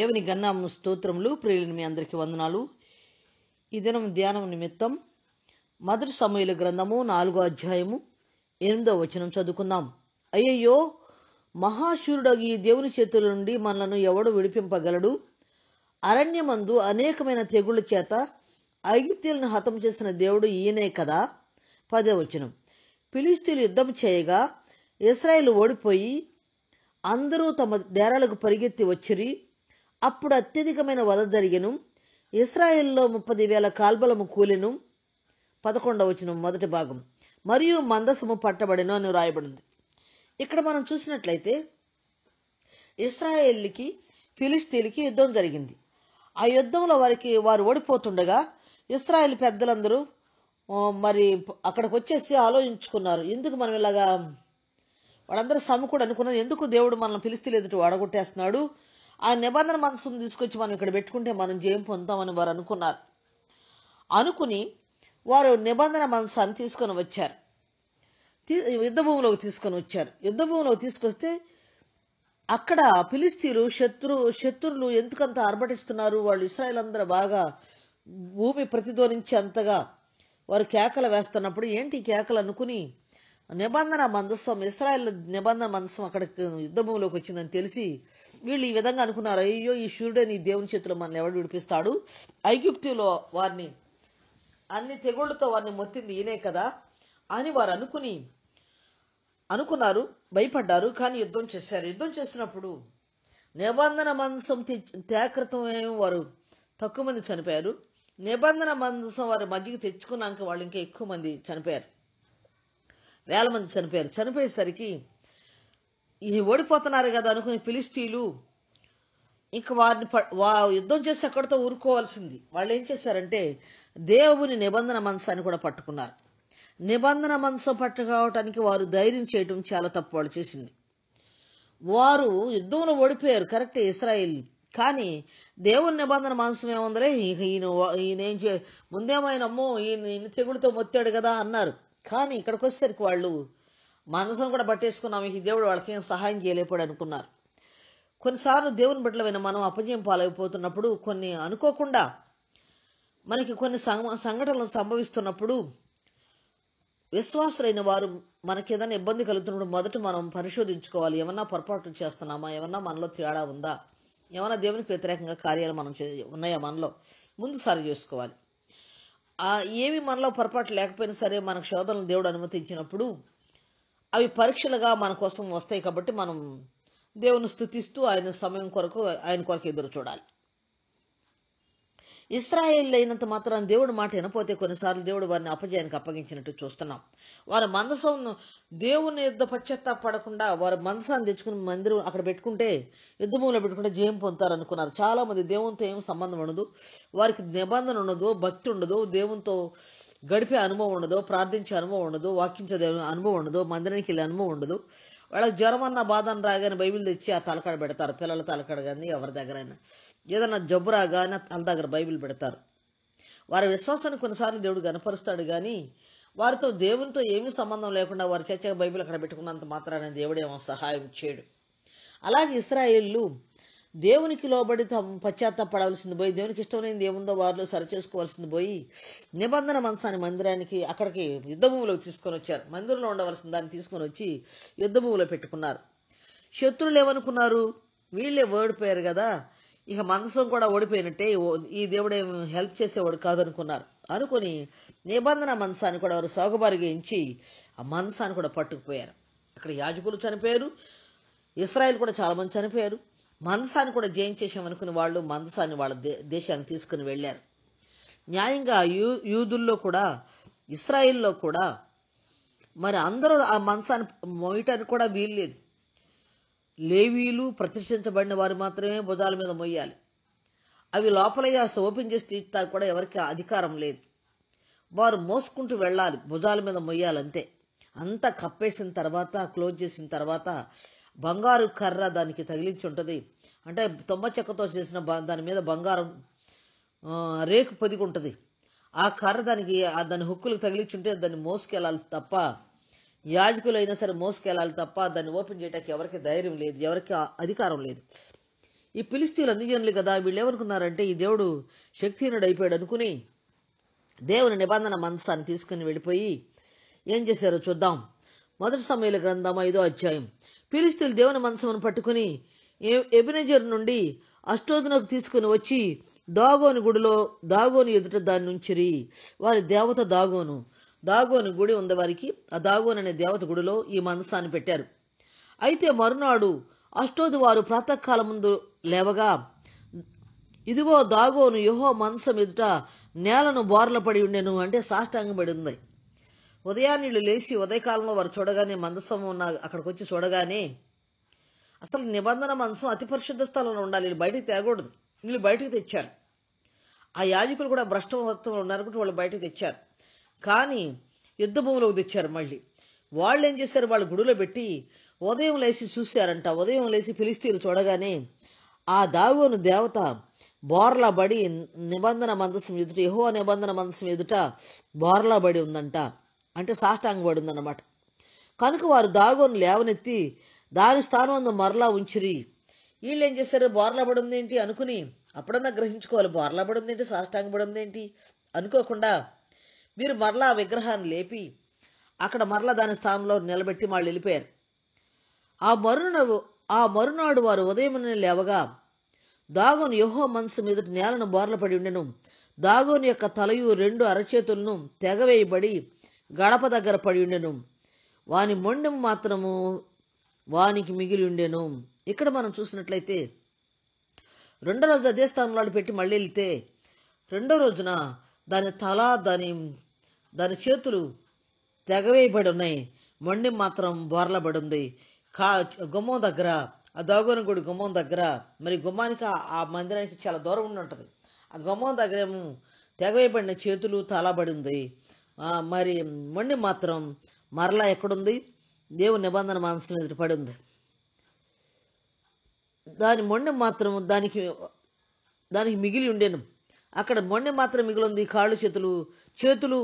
దేవుని గన్నాము స్తోత్రములు ప్రియులను మీ అందరికి వందనాలు ఈ దినం ధ్యానం నిమిత్తం మధుర సమయుల గ్రంథము నాలుగో అధ్యాయము ఎనిమిదో వచనం చదువుకుందాం అయ్యయ్యో మహాశూరుడు ఈ దేవుని చేతుల నుండి మనలను ఎవడు విడిపింపగలడు అరణ్యమందు అనేకమైన తెగుళ్ళ చేత ఐగిత్యులను హతం చేసిన దేవుడు ఈయనే కదా పదే వచనం పిలిస్తీలు యుద్ధం చేయగా ఇస్రాయిల్ ఓడిపోయి అందరూ తమ డేరాలకు పరిగెత్తి వచ్చిరి అప్పుడు అత్యధికమైన వధ జరిగెను ఇస్రాయిల్లో ముప్పది వేల కాల్బలము కూలెను పదకొండవ వచ్చిన మొదటి భాగం మరియు మందసము పట్టబడెను అని రాయబడింది ఇక్కడ మనం చూసినట్లయితే ఇస్రాయేల్కి ఫిలిస్తీన్కి యుద్ధం జరిగింది ఆ యుద్ధంలో వారికి వారు ఓడిపోతుండగా ఇస్రాయేల్ పెద్దలందరూ మరి అక్కడికి వచ్చేసి ఆలోచించుకున్నారు ఎందుకు మనం ఇలాగా వాళ్ళందరూ సమకూడు అనుకున్నారు ఎందుకు దేవుడు మనల్ని ఫిలిస్తీన్ ఎదుటి వాడగొట్టేస్తున్నాడు ఆ నిబంధన మనసును తీసుకొచ్చి మనం ఇక్కడ పెట్టుకుంటే మనం జయం పొందామని వారు అనుకున్నారు అనుకుని వారు నిబంధన మనసాన్ని తీసుకొని వచ్చారు యుద్ధ భూమిలోకి తీసుకొని వచ్చారు యుద్ధ భూమిలోకి తీసుకొస్తే అక్కడ పిలిస్తీరు శత్రు శత్రులు ఎందుకంత అర్భటిస్తున్నారు వాళ్ళు ఇస్రాయల్ అందరూ బాగా భూమి ప్రతిధ్వనించే అంతగా వారు కేకలు వేస్తున్నప్పుడు ఏంటి కేకలు అనుకుని నిబంధన మందస్వం ఇస్రాయల్ నిబంధన మందస్వం అక్కడికి యుద్ధభూమిలోకి వచ్చిందని తెలిసి వీళ్ళు ఈ విధంగా అనుకున్నారు అయ్యో ఈ సూర్యుడే నీ దేవుని చేతిలో మనల్ని ఎవడు విడిపిస్తాడు ఐగుప్తులో వారిని అన్ని తెగుళ్లతో వారిని మొత్తింది ఈయనే కదా అని వారు అనుకుని అనుకున్నారు భయపడ్డారు కానీ యుద్ధం చేశారు యుద్ధం చేసినప్పుడు నిబంధన మందసం త్యాకృతమేమో వారు తక్కువ మంది చనిపోయారు నిబంధన మందసం వారి మధ్యకి తెచ్చుకున్నాక వాళ్ళు ఇంకా ఎక్కువ మంది చనిపోయారు వేల మంది చనిపోయారు చనిపోయేసరికి ఈ ఓడిపోతున్నారు కదా అనుకుని ఫిలిస్టీలు ఇంకా వారిని వా యుద్ధం చేసి అక్కడితో ఊరుకోవాల్సింది వాళ్ళు ఏం చేశారంటే దేవుని నిబంధన మనసాన్ని కూడా పట్టుకున్నారు నిబంధన మనసు పట్టుకోవటానికి వారు ధైర్యం చేయటం చాలా తప్పు వాళ్ళు చేసింది వారు యుద్ధంలో ఓడిపోయారు కరెక్ట్ ఇస్రాయిల్ కానీ దేవుని నిబంధన మనసు ఏముందరే ఈయన ఈయన ఏం చే ముందేమైనమ్మో ఈయన ఈయన తెగుడితో మొత్తాడు కదా అన్నారు కానీ ఇక్కడికి వచ్చేసరికి వాళ్ళు మనసం కూడా పట్టేసుకున్నాం ఈ దేవుడు వాళ్ళకేం సహాయం చేయలేపాడు అనుకున్నారు కొన్నిసార్లు దేవుని బిడ్డలమైన మనం అపజయం పాలైపోతున్నప్పుడు కొన్ని అనుకోకుండా మనకి కొన్ని సంఘటనలు సంభవిస్తున్నప్పుడు విశ్వాసులైన వారు మనకి ఏదైనా ఇబ్బంది కలుగుతున్నప్పుడు మొదట మనం పరిశోధించుకోవాలి ఏమన్నా పొరపాట్లు చేస్తున్నామా ఏమన్నా మనలో తేడా ఉందా ఏమన్నా దేవునికి వ్యతిరేకంగా కార్యాలు మనం ఉన్నాయా మనలో ముందు సరి చేసుకోవాలి ఏమి మనలో పొరపాటు లేకపోయినా సరే మనకు శోధనలు దేవుడు అనుమతించినప్పుడు అవి పరీక్షలుగా మన కోసం వస్తాయి కాబట్టి మనం దేవుని స్థుతిస్తూ ఆయన సమయం కొరకు ఆయన కొరకు ఎదురు చూడాలి ఇస్రాయేల్ అయినంత మాత్రం దేవుడు మాట వినపోతే కొన్నిసార్లు దేవుడు వారిని అపజయానికి అప్పగించినట్టు చూస్తున్నాం వారి మందసం దేవుని యుద్ధ పశ్చాత్తాప పడకుండా వారు మందసాన్ని తెచ్చుకుని మందిరం అక్కడ పెట్టుకుంటే యుద్ధభూమిలో పెట్టుకుంటే జయం పొందుతారు అనుకున్నారు మంది దేవునితో ఏం సంబంధం ఉండదు వారికి నిబంధన ఉండదు భక్తి ఉండదు దేవునితో గడిపే అనుభవం ఉండదు ప్రార్థించే అనుభవం ఉండదు వాకించే అనుభవం ఉండదు మందిరానికి వెళ్ళే అనుభవం ఉండదు వాళ్ళకి జ్వరం అన్న బాధ అని రాగానే బైబిల్ తెచ్చి ఆ తలకాడ పెడతారు పిల్లల తలకాడ కానీ ఎవరి దగ్గరైనా ఏదైనా జబ్బు రాగానే తల దగ్గర బైబిల్ పెడతారు వారి విశ్వాసాన్ని కొన్నిసార్లు దేవుడు కనపరుస్తాడు కానీ వారితో దేవునితో ఏమీ సంబంధం లేకుండా వారు చర్చ బైబిల్ అక్కడ పెట్టుకున్నంత మాత్రాన ఏమో సహాయం చేయడు అలాగే ఇస్రాయేళ్ళు దేవునికి లోబడి పడవలసింది పోయి దేవునికి ఇష్టమైనది ఏముందో వారిలో సరిచేసుకోవాల్సింది పోయి నిబంధన మనసాని మందిరానికి అక్కడికి యుద్ధభూమిలోకి తీసుకొని వచ్చారు మందిరంలో ఉండవలసిన దాన్ని తీసుకొని వచ్చి యుద్ధభూమిలో పెట్టుకున్నారు శత్రులు ఏమనుకున్నారు వీళ్ళే ఓడిపోయారు కదా ఇక మనసం కూడా ఓడిపోయినట్టే ఈ దేవుడే హెల్ప్ చేసేవాడు కాదనుకున్నారు అనుకుని నిబంధన మనసాన్ని కూడా వారు సాగుబారిగించి ఆ మనసాన్ని కూడా పట్టుకుపోయారు అక్కడ యాజకులు చనిపోయారు ఇస్రాయల్ కూడా చాలామంది చనిపోయారు మందసాన్ని కూడా జయించేసామనుకుని వాళ్ళు మందసాన్ని వాళ్ళ దేశాన్ని తీసుకుని వెళ్ళారు న్యాయంగా యూ యూదుల్లో కూడా ఇస్రాయిల్లో కూడా మరి అందరూ ఆ మంచాన్ని మోయటానికి కూడా వీల్లేదు లేవీలు ప్రతిష్ఠించబడిన వారు మాత్రమే భుజాల మీద మొయ్యాలి అవి లోపలయ్యా ఓపెన్ చేసి తీర్చా కూడా ఎవరికి అధికారం లేదు వారు మోసుకుంటూ వెళ్ళాలి భుజాల మీద మొయ్యాలంతే అంతా కప్పేసిన తర్వాత క్లోజ్ చేసిన తర్వాత బంగారు కర్ర దానికి తగిలించి ఉంటుంది అంటే తొమ్మ చెక్కతో చేసిన దాని మీద బంగారం రేకు పొదిగి ఉంటుంది ఆ కర్ర దానికి దాని హుక్కులకు ఉంటే దాన్ని మోసుకెళ్ళాలి తప్ప అయినా సరే మోసుకెళ్ళాలి తప్ప దాన్ని ఓపెన్ చేయడానికి ఎవరికి ధైర్యం లేదు ఎవరికి అధికారం లేదు ఈ పిలిస్తీయులు అన్యజనులు కదా వీళ్ళు ఏమనుకున్నారంటే ఈ దేవుడు శక్తిహీనుడు అయిపోయాడు అనుకుని దేవుని నిబంధన మనసాన్ని తీసుకుని వెళ్ళిపోయి ఏం చేశారో చూద్దాం మొదటి సమయంలో గ్రంథం ఐదో అధ్యాయం ఫిలిస్తీన్ దేవుని మనసమును పట్టుకుని ఎబినజర్ నుండి అష్టోదునకు తీసుకుని వచ్చి దాగోని గుడిలో దాగోని ఎదుట దాని నుంచిరి వారి దేవత దాగోను దాగోని గుడి ఉన్నవారికి వారికి ఆ దాగోన్ అనే దేవత గుడిలో ఈ మనసాన్ని పెట్టారు అయితే మరునాడు అష్టోది వారు ప్రాతకాల ముందు లేవగా ఇదిగో దాగోను యహో మనసం ఎదుట నేలను బోర్ల పడి ఉండెను అంటే సాష్టాంగం పడి ఉంది ఉదయాన్నిళ్ళు లేచి ఉదయకాలంలో వారు చూడగానే మందసం ఉన్న అక్కడికి వచ్చి చూడగానే అసలు నిబంధన మందసం అతి పరిశుద్ధ స్థలంలో ఉండాలి వీళ్ళు బయటకు తేగూడదు వీళ్ళు బయటకు తెచ్చారు ఆ యాజకులు కూడా భ్రష్టమత్వం ఉన్నారనుకుంటే వాళ్ళు బయటకు తెచ్చారు కానీ యుద్ధ భూమిలోకి తెచ్చారు మళ్ళీ వాళ్ళు ఏం చేశారు వాళ్ళు గుడిలో పెట్టి ఉదయం లేచి చూశారంట ఉదయం లేచి పిలిస్తీరు చూడగానే ఆ దాగోను దేవత బోర్లాబడి నిబంధన మందసం ఎదుట యహో నిబంధన మందసం ఎదుట బోర్లాబడి ఉందంట అంటే సాష్టాంగపడింది అన్నమాట కనుక వారు దాగోని లేవనెత్తి దాని స్థానం మరలా ఉంచిరి వీళ్ళు ఏం చేస్తారు బోర్లా పడింది ఏంటి అనుకుని అప్పుడన్నా గ్రహించుకోవాలి బోర్లా పడింది ఏంటి సాష్టాంగ పడింది ఏంటి అనుకోకుండా మీరు మరలా విగ్రహాన్ని లేపి అక్కడ మరలా దాని స్థానంలో నిలబెట్టి వాళ్ళు వెళ్ళిపోయారు ఆ మరునాడు ఆ మరునాడు వారు ఉదయం లేవగా దాగోను యహో మనసు మీద నేలను బోర్లపడి ఉండెను దాగోని యొక్క తలయు రెండు అరచేతులను తెగవేయబడి గడప దగ్గర పడి ఉండెను వాని మొండెం మాత్రము వానికి మిగిలి ఉండెను ఇక్కడ మనం చూసినట్లయితే రెండో రోజు అదే స్థానంలో పెట్టి మళ్ళీ వెళ్తే రెండో రోజున దాని తల దాని దాని చేతులు తెగవేయబడి ఉన్నాయి మొండి మాత్రం బోర్లబడి ఉంది కా గుమ్మం దగ్గర ఆ దాగోని గుడి గుమ్మం దగ్గర మరి గుమ్మానికి ఆ మందిరానికి చాలా దూరం ఉండి ఉంటుంది ఆ గుమ్మం దగ్గరేమో తెగవేయబడిన చేతులు తలబడి ఉంది మరి మొండి మాత్రం మరలా ఎక్కడుంది దేవుని నిబంధన మాంసం ఎదురు పడి ఉంది దాని మొండి మాత్రం దానికి దానికి మిగిలి ఉండేను అక్కడ మొండి మాత్రం మిగిలి ఉంది కాళ్ళు చేతులు చేతులు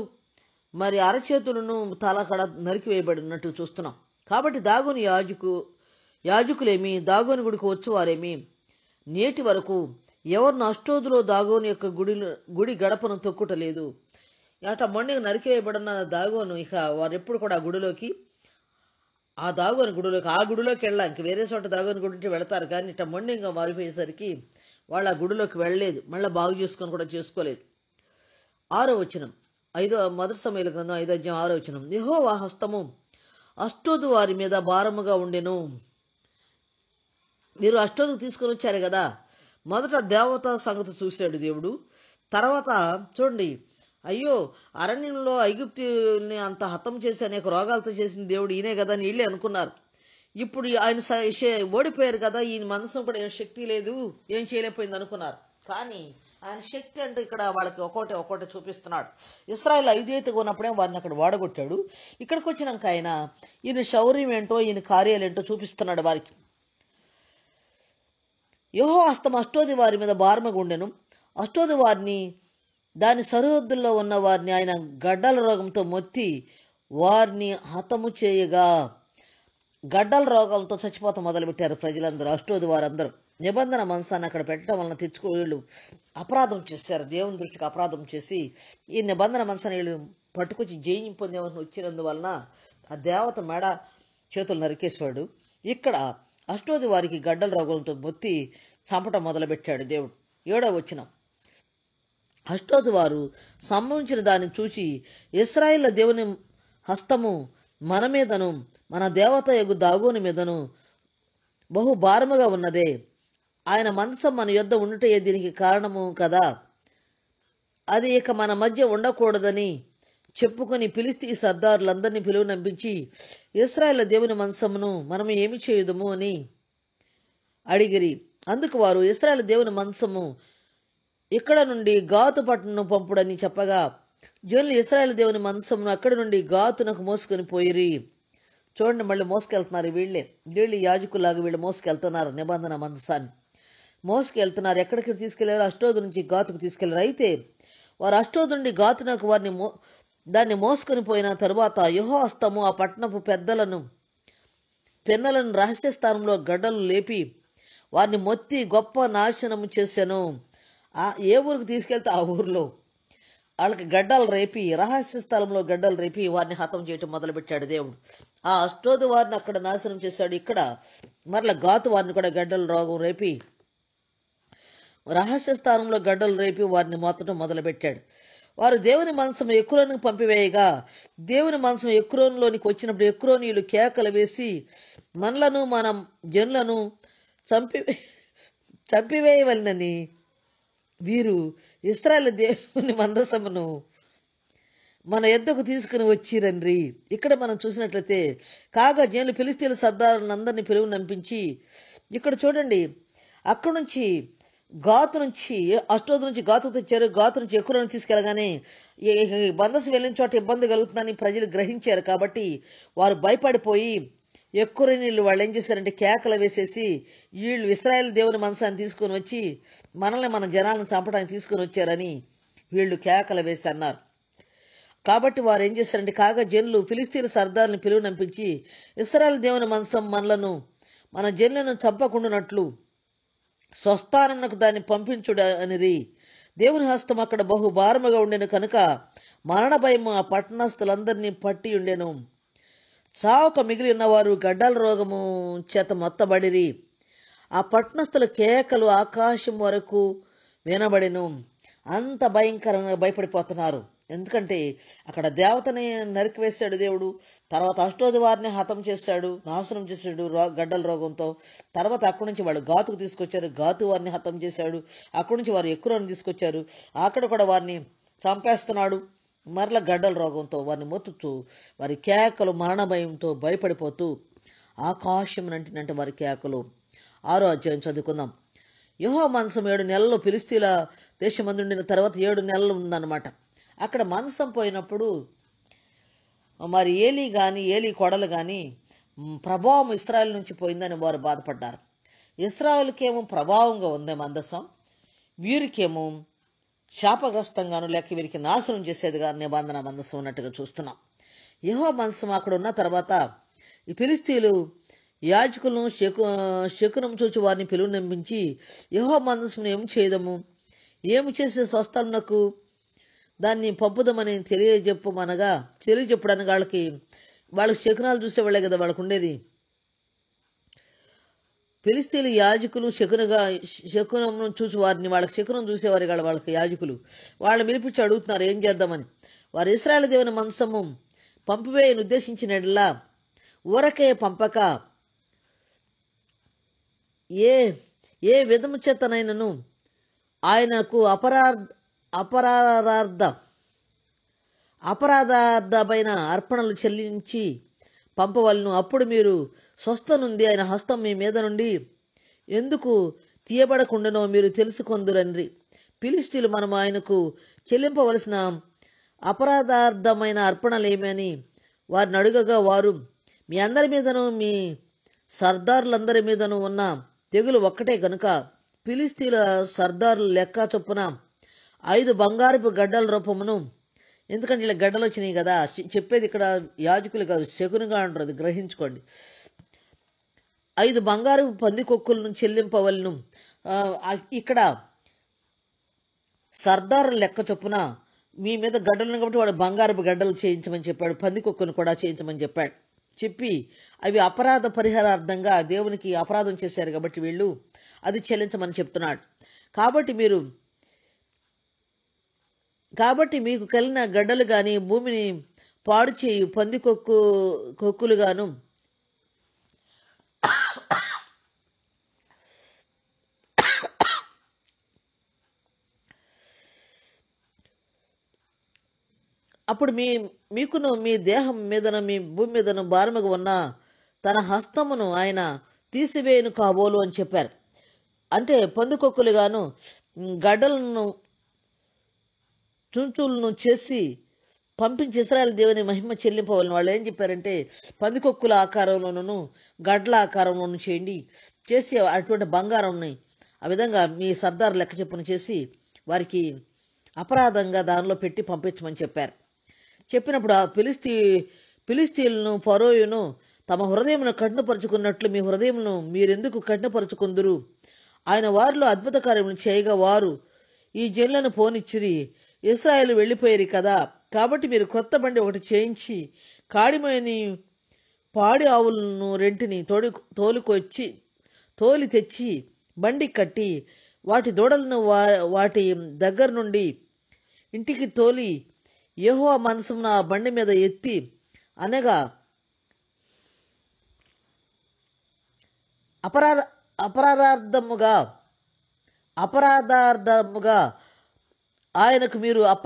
మరి అరచేతులను తలకడ నరికివేయబడినట్టు చూస్తున్నాం కాబట్టి దాగుని యాజకు యాజకులేమి దాగోని గుడికి వచ్చేవారేమి నేటి వరకు ఎవరు నష్టోదులో దాగోని యొక్క గుడి గుడి గడపను తొక్కుటలేదు అట మొండిగా నరికివేయబడిన దాగోను ఇక వారు ఎప్పుడు కూడా ఆ గుడిలోకి ఆ దాగోని గుడిలోకి ఆ గుడిలోకి వెళ్ళాం ఇంక వేరే చోట దాగోని గుడి నుంచి వెళతారు కానీ ఇట మొండిగా మారిపోయేసరికి వాళ్ళు ఆ గుడిలోకి వెళ్ళలేదు మళ్ళీ బాగు చేసుకొని కూడా చేసుకోలేదు ఆరో వచనం ఐదో మొదటి సమయంలో గ్రంథం ఐదో అధ్యాయం ఆరో వచనం యహోవా హస్తము అష్టోదు వారి మీద భారముగా ఉండెను మీరు అష్టోదుకు తీసుకొని వచ్చారు కదా మొదట దేవత సంగతి చూశాడు దేవుడు తర్వాత చూడండి అయ్యో అరణ్యంలో ఐగుప్తిని అంత హతం చేసి అనేక రోగాలతో చేసిన దేవుడు ఈయనే కదా అని వీళ్ళే అనుకున్నారు ఇప్పుడు ఆయన ఓడిపోయారు కదా ఈయన మనసు కూడా ఏం శక్తి లేదు ఏం చేయలేకపోయింది అనుకున్నారు కానీ ఆయన శక్తి అంటే ఇక్కడ వాళ్ళకి ఒక్కోటి ఒక్కోటి చూపిస్తున్నాడు ఇస్రాయల్ ఐదేత కొన్నప్పుడే వారిని అక్కడ వాడగొట్టాడు ఇక్కడికి వచ్చినాక ఆయన ఈయన శౌర్యం ఏంటో ఈయన కార్యాలు ఏంటో చూపిస్తున్నాడు వారికి యోహో అస్తం అష్టోది వారి మీద ఉండెను అష్టోది వారిని దాని సరిహద్దుల్లో ఉన్న వారిని ఆయన గడ్డల రోగంతో మొత్తి వారిని హతము చేయగా గడ్డల రోగాలతో చచ్చిపోతం మొదలుపెట్టారు ప్రజలందరూ అష్టోది వారందరూ నిబంధన మనసాన్ని అక్కడ పెట్టడం వలన తెచ్చుకో వీళ్ళు అపరాధం చేశారు దేవుని దృష్టికి అపరాధం చేసి ఈ నిబంధన మనసాన్ని వీళ్ళు పట్టుకొచ్చి జయించి పొందేవారిని వచ్చినందువలన ఆ దేవత మేడ చేతులు నరికేశాడు ఇక్కడ అష్టోది వారికి గడ్డల రోగులతో మొత్తి చంపటం మొదలుపెట్టాడు దేవుడు ఏడో వచ్చినాం అష్టోది వారు సంభవించిన దాన్ని చూసి ఇస్రాయిల్ దేవుని హస్తము మన మీదను మన దేవత యొక్క దాగోని మీదను బహు భారముగా ఉన్నదే ఆయన మనసం మన యొద్ ఉండటే దీనికి కారణము కదా అది ఇక మన మధ్య ఉండకూడదని చెప్పుకొని పిలిస్తే ఈ సర్దారులందరినీ నంపించి ఇస్రాయల్ దేవుని మనసమును మనము ఏమి చేయదుము అని అడిగిరి అందుకు వారు ఇస్రాయల్ దేవుని మనసము ఇక్కడ నుండి గాతు పట్టణం పంపుడని చెప్పగా జోన్లు ఇస్రాయల్ దేవుని మనసమును అక్కడ నుండి గాతునకు మోసుకొని పోయిరి చూడండి మళ్ళీ మోసుకెళ్తున్నారు వీళ్ళే వీళ్ళు యాజకులాగా వీళ్ళు మోసుకెళ్తున్నారు నిబంధన మందసాన్ని మోసుకెళ్తున్నారు ఎక్కడికి తీసుకెళ్లారు అష్టోదు నుంచి గాతుకు తీసుకెళ్లారు అయితే వారు అష్టోదు నుండి గాతునకు వారిని మో దాన్ని మోసుకొని పోయిన తరువాత యుహోస్తము ఆ పట్టణపు పెద్దలను పిన్నలను రహస్య స్థానంలో గడ్డలు లేపి వారిని మొత్తి గొప్ప నాశనము చేశాను ఏ ఊరికి తీసుకెళ్తే ఆ ఊరిలో వాళ్ళకి గడ్డలు రేపి రహస్య స్థలంలో గడ్డలు రేపి వారిని హతం చేయటం మొదలుపెట్టాడు దేవుడు ఆ అష్టోది వారిని అక్కడ నాశనం చేశాడు ఇక్కడ మరల గాతు వారిని కూడా గడ్డలు రోగం రేపి రహస్య స్థానంలో గడ్డలు రేపి వారిని మొత్తటం మొదలుపెట్టాడు వారు దేవుని మనసును ఎక్కురోనికి పంపివేయగా దేవుని మనసును ఎక్కురోనిలోనికి వచ్చినప్పుడు ఎక్కురోనీలు కేకలు వేసి మనలను మనం జనులను చంపి చంపివేయవలనని వీరు ఇస్రాయల్ దేవుని మందసమును మన ఎద్దకు తీసుకుని వచ్చిరండ్రి ఇక్కడ మనం చూసినట్లయితే కాగా జైలు పిలిస్తీల అందరినీ పిలువు నంపించి ఇక్కడ చూడండి అక్కడ నుంచి గాతు నుంచి అష్టోది నుంచి గాతు తెచ్చారు గాతు నుంచి ఎక్కువని తీసుకెళ్ళగానే బందసు వెళ్ళిన చోట ఇబ్బంది కలుగుతుందని ప్రజలు గ్రహించారు కాబట్టి వారు భయపడిపోయి ఎక్కువ నీళ్ళు వాళ్ళు ఏం చేశారంటే కేకలు వేసేసి వీళ్ళు ఇస్రాయల్ దేవుని మనసాన్ని తీసుకొని వచ్చి మనల్ని మన జనాలను చంపడానికి తీసుకొని వచ్చారని వీళ్ళు కేకలు వేసి అన్నారు కాబట్టి వారు ఏం చేశారంటే కాగా జనులు ఫిలిస్తీన్ సర్దార్ని పిలువనంపించి ఇస్రాయల్ దేవుని మనసం మనలను మన జనులను చంపకుండానట్లు స్వస్థానమునకు దాన్ని పంపించుడు అనేది దేవుని హస్తం అక్కడ బహు భారముగా కనుక మరణ భయం ఆ పట్టణస్థులందరినీ పట్టి ఉండేను చావక మిగిలి ఉన్నవారు గడ్డల రోగము చేత మొత్తబడిరి ఆ పట్నస్థుల కేకలు ఆకాశం వరకు వినబడిను అంత భయంకరంగా భయపడిపోతున్నారు ఎందుకంటే అక్కడ దేవతని నరికివేశాడు దేవుడు తర్వాత అష్టోది వారిని హతం చేశాడు నాశనం చేశాడు రో గడ్డల రోగంతో తర్వాత అక్కడి నుంచి వాళ్ళు గాతుకు తీసుకొచ్చారు గాతు వారిని హతం చేశాడు అక్కడి నుంచి వారు ఎక్కువ తీసుకొచ్చారు అక్కడ కూడా వారిని చంపేస్తున్నాడు మరల గడ్డల రోగంతో వారిని మొత్తుతూ వారి కేకలు మరణ భయంతో భయపడిపోతూ ఆకాశం నంటినంటే వారి కేకలు ఆరో అధ్యాయం చదువుకుందాం యుహో మాంసం ఏడు నెలలు పిలిస్తీల దేశమందుండిన తర్వాత ఏడు నెలలు ఉందన్నమాట అక్కడ మాంసం పోయినప్పుడు మరి ఏలి కానీ ఏలి కొడలు కానీ ప్రభావం ఇస్రాయల్ నుంచి పోయిందని వారు బాధపడ్డారు ఇస్రాయల్కేమో ప్రభావంగా ఉంది మందసం వీరికేమో శాపగ్రస్తంగాను లేక వీరికి నాశనం చేసేదిగా నిబంధన మనసు ఉన్నట్టుగా చూస్తున్నాం యహో మనసు అక్కడ ఉన్న తర్వాత ఈ ఫిలిస్తీన్లు యాజకులను శకు శకునం చూచి వారిని పిలువు నింపించి యహో మనసును ఏమి చేయదము ఏమి చేసే స్వస్థమునకు దాన్ని పంపుదామని తెలియజెప్పమనగా తెలియజెప్పడానికి వాళ్ళకి వాళ్ళకి శకునాలు చూసేవాళ్ళే కదా వాళ్ళకు ఉండేది ఫిలిస్తీన్ యాజకులు శకునగా శకునం చూసి వారిని వాళ్ళకి శకునం చూసేవారు కాదు వాళ్ళకి యాజకులు వాళ్ళని పిలిపించి అడుగుతున్నారు ఏం చేద్దామని వారు ఇస్రాయల్ దేవుని మనసము పంపివేయని ఉద్దేశించినట్లా ఊరకే పంపక ఏ ఏ విధము చేతనైనను ఆయనకు అపరార్ అపరార్థ అపరాధార్థమైన అర్పణలు చెల్లించి పంపవలను అప్పుడు మీరు స్వస్థనుంది ఆయన హస్తం మీ మీద నుండి ఎందుకు తీయబడకుండానో మీరు తెలుసుకొందురండ్రి పిలిస్టీలు మనం ఆయనకు చెల్లింపవలసిన అపరాధార్థమైన అర్పణలేమని వారిని అడుగగా వారు మీ అందరి మీదను మీ సర్దారులందరి మీదను ఉన్న తెగులు ఒక్కటే గనుక పిలిస్తీల సర్దారులు లెక్క చొప్పున ఐదు బంగారపు గడ్డల రూపమును ఎందుకంటే ఇలా గడ్డలు వచ్చినాయి కదా చెప్పేది ఇక్కడ యాజకులు కాదు శకునుగా ఉంటుంది గ్రహించుకోండి ఐదు బంగారు పందికొక్కులను చెల్లింపవలను ఇక్కడ సర్దారు లెక్క చొప్పున మీ మీద గడ్డలు కాబట్టి వాడు బంగారపు గడ్డలు చేయించమని చెప్పాడు పందికొక్కును కూడా చేయించమని చెప్పాడు చెప్పి అవి అపరాధ పరిహారార్థంగా దేవునికి అపరాధం చేశారు కాబట్టి వీళ్ళు అది చెల్లించమని చెప్తున్నాడు కాబట్టి మీరు కాబట్టి మీకు కలిగిన గడ్డలు కానీ భూమిని పాడు చేయు పందికొక్కు కొక్కులుగాను అప్పుడు మీ మీకును మీ దేహం మీదను మీ భూమి మీదను భారముగా ఉన్న తన హస్తమును ఆయన తీసివేయను కాబోలు అని చెప్పారు అంటే పందుకొక్కులుగాను గడ్డలను చుంచులను చేసి పంపించి ఇస్రాయల్ దేవుని మహిమ చెల్లింపవాలని వాళ్ళు ఏం చెప్పారంటే పందికొక్కుల ఆకారంలోనూ గడ్ల ఆకారంలోనూ చేయండి చేసి అటువంటి బంగారంని ఆ విధంగా మీ సర్దార్ లెక్క చెప్పును చేసి వారికి అపరాధంగా దానిలో పెట్టి పంపించమని చెప్పారు చెప్పినప్పుడు ఆ పిలిస్తీ పిలిస్తీలను ఫరోయును తమ హృదయమును కఠినపరుచుకున్నట్లు మీ హృదయమును మీరెందుకు కఠినపరుచుకుందరు ఆయన వారిలో అద్భుత కార్యములు చేయగా వారు ఈ జన్లను పోనిచ్చిరి ఇస్రాయేల్ వెళ్ళిపోయారు కదా కాబట్టి మీరు క్రొత్త బండి ఒకటి చేయించి కాడిమని పాడి ఆవులను రెంటిని తోడి తోలుకొచ్చి తోలి తెచ్చి బండి కట్టి వాటి దూడలను వా వాటి దగ్గర నుండి ఇంటికి తోలి యహో మనసును ఆ బండి మీద ఎత్తి అనగా అపరాధ అపరాధార్థముగా అపరాధార్థముగా ఆయనకు మీరు అప్ప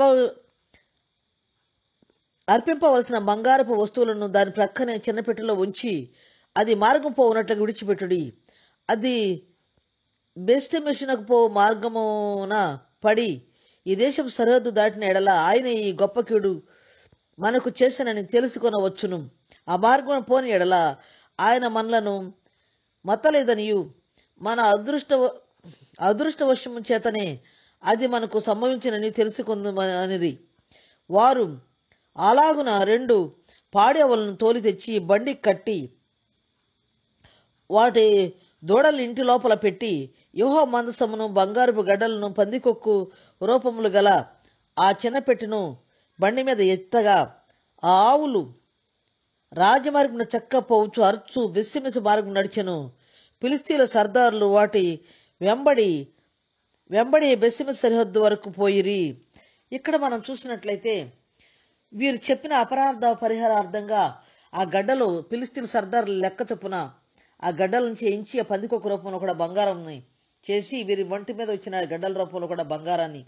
అర్పింపవలసిన బంగారపు వస్తువులను దాని ప్రక్కనే చిన్నపెట్టెలో ఉంచి అది మార్గం పోవునట్లు విడిచిపెట్టుడి అది బెస్ట్ మిషనకు పో మార్గమున పడి ఈ దేశం సరిహద్దు దాటిన ఎడల ఆయన ఈ గొప్ప కీడు మనకు చేసినని తెలుసుకొనవచ్చును ఆ మార్గం పోని ఎడల ఆయన మనలను మతలేదనియు మన అదృష్ట అదృష్టవశము చేతనే అది మనకు సంభవించినని అని వారు అలాగున రెండు పాడేవలను తోలి తెచ్చి బండి కట్టి వాటి దూడలు ఇంటి లోపల పెట్టి యూహో మందసమును బంగారుపు గడ్డలను పందికొక్కు రూపములు గల ఆ చిన్నపెట్టును బండి మీద ఎత్తగా ఆ ఆవులు రాజమార్గం చక్క పోవచ్చు అరుచు బిస్సిమిసు మార్గం నడిచెను పిలిస్తీల సర్దారులు వాటి వెంబడి వెంబడి బెస్సిమ సరిహద్దు వరకు పోయిరి ఇక్కడ మనం చూసినట్లయితే వీరు చెప్పిన అపరాధ పరిహారార్థంగా ఆ గడ్డలు పిలిస్తీన్ సర్దారులు లెక్క చొప్పున ఆ గడ్డల నుంచి ఎంచి ఆ పందికొక్క రూపంలో కూడా బంగారం చేసి వీరి ఒంటి మీద వచ్చిన గడ్డల రూపంలో కూడా బంగారాన్ని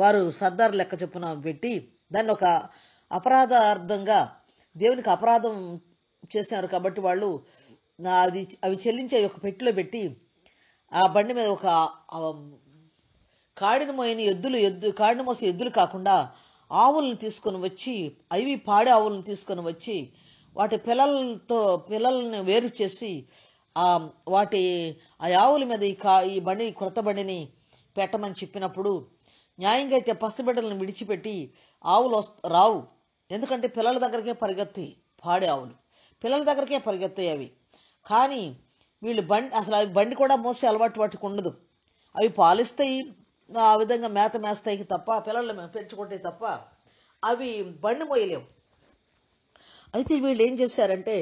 వారు సర్దార్ లెక్క చొప్పున పెట్టి దాన్ని ఒక అపరాధార్థంగా దేవునికి అపరాధం చేశారు కాబట్టి వాళ్ళు అది అవి చెల్లించే ఒక పెట్టిలో పెట్టి ఆ బండి మీద ఒక కాడిని మోయని ఎద్దులు ఎద్దు కాడిని మోసే ఎద్దులు కాకుండా ఆవులను తీసుకొని వచ్చి అవి పాడే ఆవులను తీసుకొని వచ్చి వాటి పిల్లలతో పిల్లల్ని వేరు చేసి వాటి ఆ ఆవుల మీద ఈ కా ఈ బండి కొత్త బండిని పెట్టమని చెప్పినప్పుడు న్యాయంగా అయితే పసిబిడ్డలను విడిచిపెట్టి ఆవులు రావు ఎందుకంటే పిల్లల దగ్గరకే పరిగెత్తాయి పాడే ఆవులు పిల్లల దగ్గరకే పరిగెత్తాయి అవి కానీ వీళ్ళు బండి అసలు అవి బండి కూడా మోసే అలవాటు వాటికి ఉండదు అవి పాలిస్తాయి ఆ విధంగా మేత మేస్తాయి తప్ప పిల్లల్ని పెంచుకుంటాయి తప్ప అవి బండి మోయలేవు అయితే వీళ్ళు ఏం చేశారంటే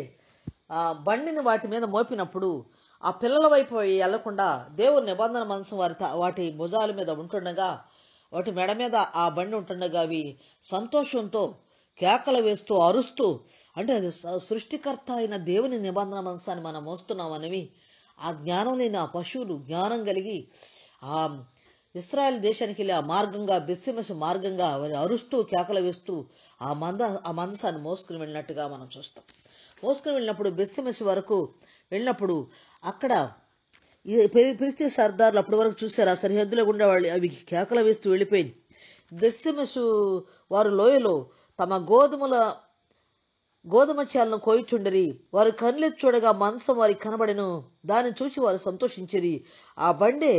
బండిని వాటి మీద మోపినప్పుడు ఆ పిల్లల వైపు వెళ్లకుండా దేవుడు నిబంధన మనసు వారి వాటి భుజాల మీద ఉంటుండగా వాటి మెడ మీద ఆ బండి ఉంటుండగా అవి సంతోషంతో కేకలు వేస్తూ అరుస్తూ అంటే అది సృష్టికర్త అయిన దేవుని నిబంధన మనసాన్ని మనం మోస్తున్నామనేవి ఆ జ్ఞానం లేని ఆ పశువులు జ్ఞానం కలిగి ఆ ఇస్రాయల్ దేశానికి వెళ్ళి ఆ మార్గంగా బెస్సిమస మార్గంగా వారి అరుస్తూ కేకలు వేస్తూ ఆ మంద ఆ మందసాన్ని మోసుకుని వెళ్ళినట్టుగా మనం చూస్తాం మోసుకుని వెళ్ళినప్పుడు బెస్సిమసి వరకు వెళ్ళినప్పుడు అక్కడ పిలిస్తే సర్దార్లు అప్పటి వరకు చూశారు ఆ సరిహద్దులో ఉండే వాళ్ళు అవి కేకలు వేస్తూ వెళ్ళిపోయింది గెస్సిమసు వారు లోయలో తమ గోధుమల గోధుమ చాలను కోయిచుండరి వారు కన్నెత్తి చూడగా మనసం వారికి కనబడెను దాన్ని చూసి వారు సంతోషించిరి ఆ బండే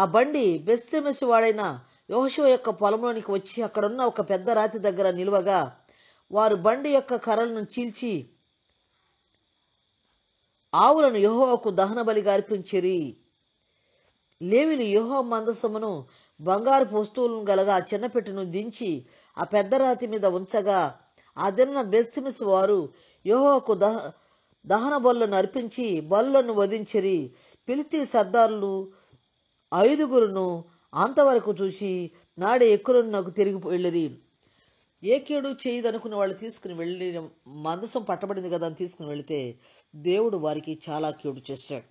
ఆ బండి బెస్సెమెస్ వాడైన యోహశివ యొక్క పొలంలోనికి వచ్చి అక్కడున్న ఒక పెద్ద రాతి దగ్గర నిలువగా వారు బండి యొక్క కర్రలను చీల్చి ఆవులను యోహోకు దహన బలిగా అర్పించిరి లేవిలు యహో మందసమును బంగారు వస్తువులను గలగా ఆ చిన్నపెట్టును దించి ఆ పెద్ద రాతి మీద ఉంచగా ఆ దిన బెస్తిమిస్ వారు యహోవాకు దహ దహన బొల్లను అర్పించి బల్లను వధించిరి పిలిచి సర్దారులు ఐదుగురును అంతవరకు చూసి నాడే ఎక్కులను నాకు తిరిగి వెళ్ళిరి ఏకేడు చేయదనుకున్న వాళ్ళు తీసుకుని వెళ్ళి మందసం పట్టబడింది కదా అని తీసుకుని వెళితే దేవుడు వారికి చాలా కీడు చేశాడు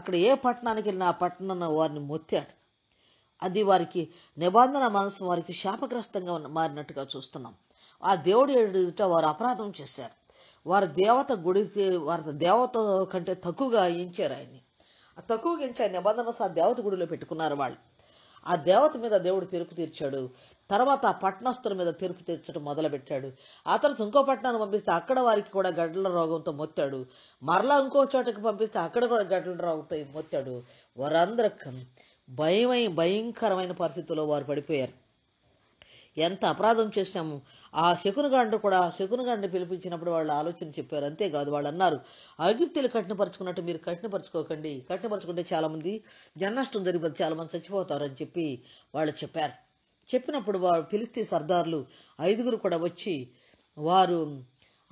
అక్కడ ఏ పట్టణానికి వెళ్ళినా ఆ పట్టణం వారిని మొత్తాడు అది వారికి నిబంధన మనసు వారికి శాపగ్రస్తంగా మారినట్టుగా చూస్తున్నాం ఆ దేవుడు ఎదుట వారు అపరాధం చేశారు వారి దేవత గుడికి వారి దేవత కంటే తక్కువగా ఎంచారు ఆయన్ని తక్కువ గించే నిబంధన ఆ దేవత గుడిలో పెట్టుకున్నారు వాళ్ళు ఆ దేవత మీద దేవుడు తీర్పు తీర్చాడు తర్వాత ఆ పట్టణస్తుల మీద తీర్పు తీర్చడం మొదలుపెట్టాడు ఆ తర్వాత ఇంకో పట్టణాన్ని పంపిస్తే అక్కడ వారికి కూడా గడ్డల రోగంతో మొత్తాడు మరలా ఇంకో చోటకి పంపిస్తే అక్కడ కూడా గడ్డల రోగంతో మొత్తాడు వారందరూ భయమై భయంకరమైన పరిస్థితుల్లో వారు పడిపోయారు ఎంత అపరాధం చేశాము ఆ శకునగాండ్రు కూడా శకునగాండ్రు పిలిపించినప్పుడు వాళ్ళు ఆలోచన చెప్పారు అంతేకాదు వాళ్ళు అన్నారు ఐగుప్తులు కఠినపరచుకున్నట్టు మీరు కఠినపరచుకోకండి కఠినపరచుకుంటే చాలామంది జన్నష్టం జరిగిపోతే చాలామంది చచ్చిపోతారని చెప్పి వాళ్ళు చెప్పారు చెప్పినప్పుడు వాళ్ళు పిలిస్తే సర్దార్లు ఐదుగురు కూడా వచ్చి వారు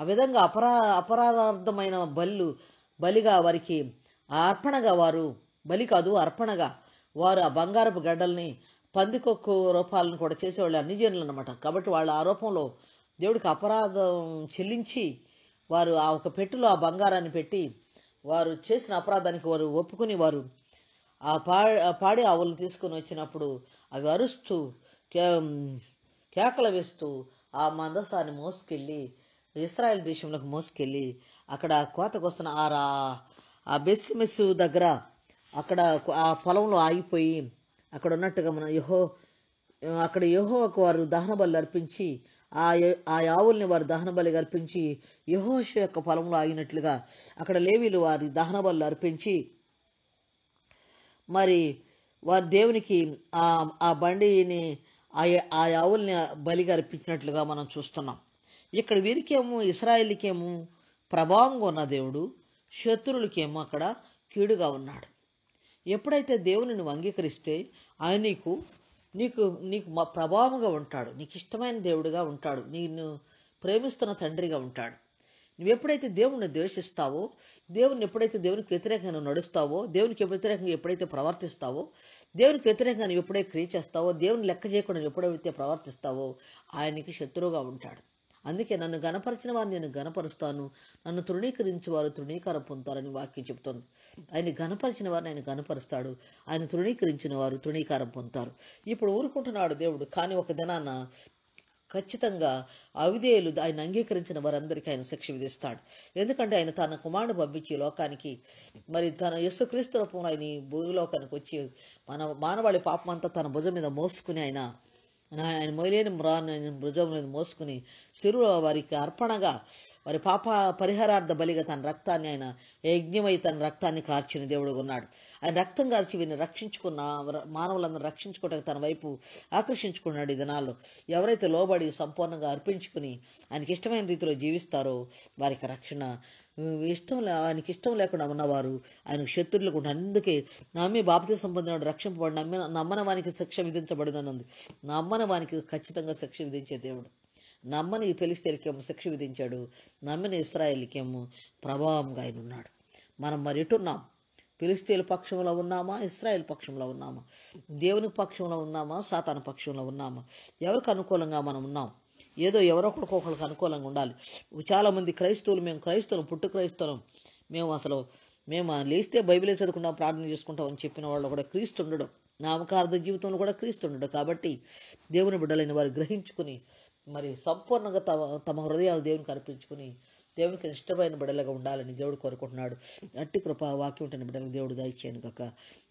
ఆ విధంగా అపరా అపరార్థమైన బళ్ళు బలిగా వారికి అర్పణగా వారు బలి కాదు అర్పణగా వారు ఆ బంగారపు గడ్డల్ని పందికొక్కు రూపాలను కూడా చేసేవాళ్ళు అన్యజనులు అనమాట కాబట్టి వాళ్ళ ఆ రూపంలో దేవుడికి అపరాధం చెల్లించి వారు ఆ ఒక పెట్టులో ఆ బంగారాన్ని పెట్టి వారు చేసిన అపరాధానికి వారు ఒప్పుకుని వారు ఆ పా పాడి ఆవులను తీసుకుని వచ్చినప్పుడు అవి అరుస్తూ కేకలు వేస్తూ ఆ మందసాన్ని మోసుకెళ్ళి ఇస్రాయల్ దేశంలోకి మోసుకెళ్ళి అక్కడ కోతకొస్తున్న ఆ బెస్సి మెస్సు దగ్గర అక్కడ ఆ పొలంలో ఆగిపోయి అక్కడ ఉన్నట్టుగా మనం యహో అక్కడ యహోకు వారు దహన బలి అర్పించి ఆ ఆవుల్ని వారు దహన బలి అర్పించి యహోష యొక్క పొలంలో ఆగినట్లుగా అక్కడ లేవీలు వారి దహన బలు అర్పించి మరి వారి దేవునికి ఆ ఆ బండిని ఆ ఆవుల్ని బలిగా అర్పించినట్లుగా మనం చూస్తున్నాం ఇక్కడ వీరికేమో ఇస్రాయిల్కేమో ప్రభావంగా ఉన్న దేవుడు శత్రువులకేమో అక్కడ కీడుగా ఉన్నాడు ఎప్పుడైతే నువ్వు అంగీకరిస్తే ఆయన నీకు నీకు నీకు ప్రభావంగా ఉంటాడు నీకు ఇష్టమైన దేవుడిగా ఉంటాడు నేను ప్రేమిస్తున్న తండ్రిగా ఉంటాడు నువ్వు ఎప్పుడైతే దేవుణ్ణి ద్వేషిస్తావో దేవుని ఎప్పుడైతే దేవునికి వ్యతిరేకంగా నడుస్తావో దేవునికి వ్యతిరేకంగా ఎప్పుడైతే ప్రవర్తిస్తావో దేవునికి వ్యతిరేకంగా నువ్వు ఎప్పుడైతే క్రియ చేస్తావో దేవుని లెక్క చేయకుండా ఎప్పుడైతే ప్రవర్తిస్తావో ఆయనకి శత్రువుగా ఉంటాడు అందుకే నన్ను గనపరిచిన వారిని నేను గనపరుస్తాను నన్ను తృణీకరించి వారు తృణీకారం పొందుతారని వాక్యం చెబుతుంది ఆయన గనపరిచిన వారిని ఆయన గనపరుస్తాడు ఆయన తృణీకరించిన వారు తృణీకారం పొందుతారు ఇప్పుడు ఊరుకుంటున్నాడు దేవుడు కానీ ఒక దినాన ఖచ్చితంగా అవిధేయులు ఆయన అంగీకరించిన వారందరికీ ఆయన శిక్ష విధిస్తాడు ఎందుకంటే ఆయన తన కుమారుడు పంపించి లోకానికి మరి తన క్రీస్తు రూపంలో ఆయన భూలోకానికి వచ్చి మన మానవాళి పాపమంతా తన భుజం మీద మోసుకుని ఆయన ఆయన మొయలేని మ్రాన్ ఆయన మీద మోసుకుని శిరుడు వారికి అర్పణగా వారి పాప పరిహారార్థ బలిగా తన రక్తాన్ని ఆయన యజ్ఞమై తన రక్తాన్ని కార్చిన దేవుడు ఉన్నాడు ఆయన రక్తం కార్చి వీరిని రక్షించుకున్న మానవులందరూ రక్షించుకోవడానికి తన వైపు ఆకర్షించుకున్నాడు ఈ దినాల్లో ఎవరైతే లోబడి సంపూర్ణంగా అర్పించుకుని ఆయనకి ఇష్టమైన రీతిలో జీవిస్తారో వారికి రక్షణ ఇష్టం ఆయనకి ఇష్టం లేకుండా ఉన్నవారు ఆయన శత్రువులు కూడా అందుకే నమ్మి బాప్తీసం పొందినాడు రక్షింపబడి నమ్మిన నమ్మన వానికి శిక్ష విధించబడినది నమ్మన వానికి ఖచ్చితంగా శిక్ష విధించే దేవుడు నమ్మని పెలిస్తేలకేమో శిక్ష విధించాడు నమ్మిన ఇస్రాయేల్కేమో ప్రభావంగా ఆయన ఉన్నాడు మనం మరి ఎటున్నాం ఫిలిస్తీన్ పక్షంలో ఉన్నామా ఇస్రాయేల్ పక్షంలో ఉన్నామా దేవుని పక్షంలో ఉన్నామా సాతాన పక్షంలో ఉన్నామా ఎవరికి అనుకూలంగా మనం ఉన్నాం ఏదో ఎవరో ఒకరికి అనుకూలంగా ఉండాలి చాలామంది క్రైస్తవులు మేము క్రైస్తవులు పుట్టు క్రైస్తవులం మేము అసలు మేము లేస్తే బైబిలే చదువుకుంటాం ప్రార్థన చేసుకుంటాం అని చెప్పిన వాళ్ళు కూడా క్రీస్తు ఉండడం నామకార్థ జీవితంలో కూడా క్రీస్తు ఉండడు కాబట్టి దేవుని బిడ్డలైన వారు గ్రహించుకుని మరి సంపూర్ణంగా తమ తమ హృదయాలు దేవునికి అర్పించుకుని దేవునికి ఇష్టమైన బిడ్డలుగా ఉండాలని దేవుడు కోరుకుంటున్నాడు అట్టి కృప వాక్యం ఉంటున్న బిడ్డలకు దేవుడు దయచేయను కాక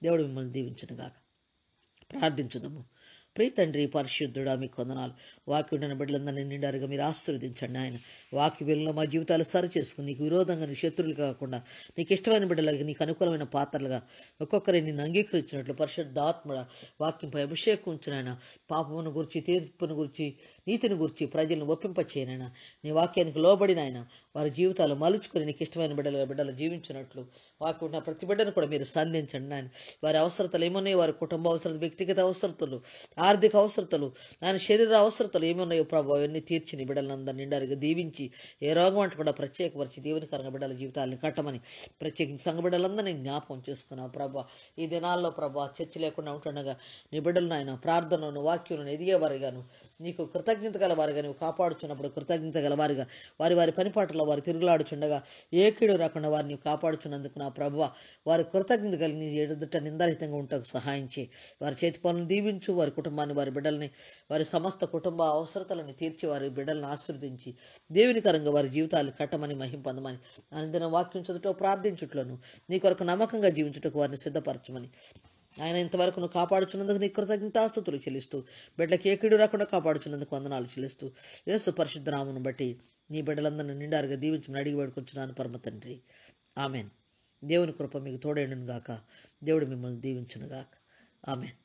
దేవుడు మిమ్మల్ని దీవించను కాక ప్రార్థించుదాము ప్రీ తండ్రి పరిశుద్ధుడా మీ కొందనాలు వాక్యం ఉన్న బిడ్డలందరినీ నిండారుగా మీరు ఆశీర్వదించండి ఆయన వాక్య వెళ్ళిన మా జీవితాలు సరి చేసుకుని నీకు విరోధంగా నీ శత్రువులు కాకుండా నీకు ఇష్టమైన బిడ్డలకి నీకు అనుకూలమైన పాత్రలుగా ఒక్కొక్కరి నిన్ను అంగీకరించినట్లు పరిశుద్ధాత్మడ వాక్యంపై అభిషేకం ఉంచినాయన పాపమును గురించి తీర్పును గురించి నీతిని గురించి ప్రజలను ఒప్పింపచేయనైనా నీ వాక్యానికి లోబడిన ఆయన వారి జీవితాలు మలుచుకొని నీకు ఇష్టమైన బిడ్డలుగా బిడ్డలు జీవించినట్లు వాకి ఉన్న ప్రతి బిడ్డను కూడా మీరు సంధించండి ఆయన వారి అవసరతలు ఏమున్నాయి వారి కుటుంబ అవసరతలు వ్యక్తిగత అవసరతలు ఆర్థిక అవసరతలు ఆయన శరీర అవసరతలు ఏమి ఉన్నాయో ప్రభు అవన్నీ తీర్చిని నీ బిడ్డలందరూ నిండారుగా దీవించి ఏ రోగం అంటే కూడా ప్రత్యేకపరిచి దీవనికరంగా బిడ్డల జీవితాలను కట్టమని ప్రత్యేకించి సంఘ బిడ్డలందరినీ జ్ఞాపకం చేసుకున్నావు ప్రభా ఈ దినాల్లో ప్రభా చర్చ లేకుండా ఉంటుండగా నీ బిడ్డలను ఆయన ప్రార్థనను వాక్యులను ఎదిగేవారుగాను నీకు కృతజ్ఞత గలవారుగా నువ్వు కాపాడుచున్నప్పుడు కృతజ్ఞత గలవారుగా వారి వారి పనిపాటలో వారు తిరుగులాడుచుండగా ఏకీడు రాకుండా వారిని కాపాడుచున్నందుకు నా ప్రభువ వారి కృతజ్ఞత కలిగి ఎదుట నిందరహితంగా ఉంటాకు సహాయం చేయి వారి చేతి పనులను దీవించు వారి కుటుంబాన్ని వారి బిడ్డల్ని వారి సమస్త కుటుంబ అవసరతలను తీర్చి వారి బిడ్డలను ఆశీర్వదించి దేవునికరంగా వారి జీవితాలు కట్టమని మహింపందమని అనంతరం వాక్యం చదువుటో ప్రార్థించుట్లను నీ కొరకు నమ్మకంగా జీవించుటకు వారిని సిద్ధపరచమని ఆయన ఇంతవరకు నువ్వు కాపాడుచున్నందుకు నీ కృతజ్ఞతాస్తుతులు చెల్లిస్తూ బిడ్డకి ఏ రాకుండా కాపాడుచున్నందుకు వందనాలు చెల్లిస్తూ యేసు పరిశుద్ధనామను బట్టి నీ బిడ్డలందరినీ నిండారుగా దీవించమని అడిగి పడుకుంటున్నాను పరమ తండ్రి ఆమెన్ దేవుని కృప మీకు తోడేండును గాక దేవుడు మిమ్మల్ని దీవించునుగాక ఆమెన్